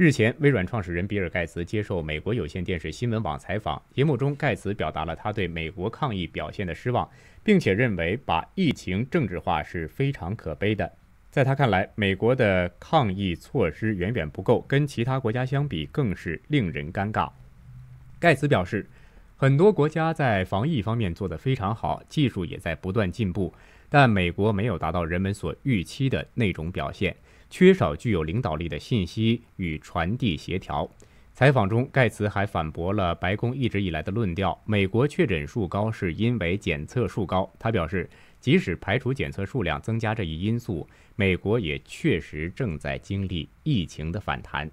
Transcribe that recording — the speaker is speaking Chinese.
日前，微软创始人比尔·盖茨接受美国有线电视新闻网采访。节目中，盖茨表达了他对美国抗疫表现的失望，并且认为把疫情政治化是非常可悲的。在他看来，美国的抗疫措施远远不够，跟其他国家相比更是令人尴尬。盖茨表示。很多国家在防疫方面做得非常好，技术也在不断进步，但美国没有达到人们所预期的那种表现，缺少具有领导力的信息与传递协调。采访中，盖茨还反驳了白宫一直以来的论调：美国确诊数高是因为检测数高。他表示，即使排除检测数量增加这一因素，美国也确实正在经历疫情的反弹。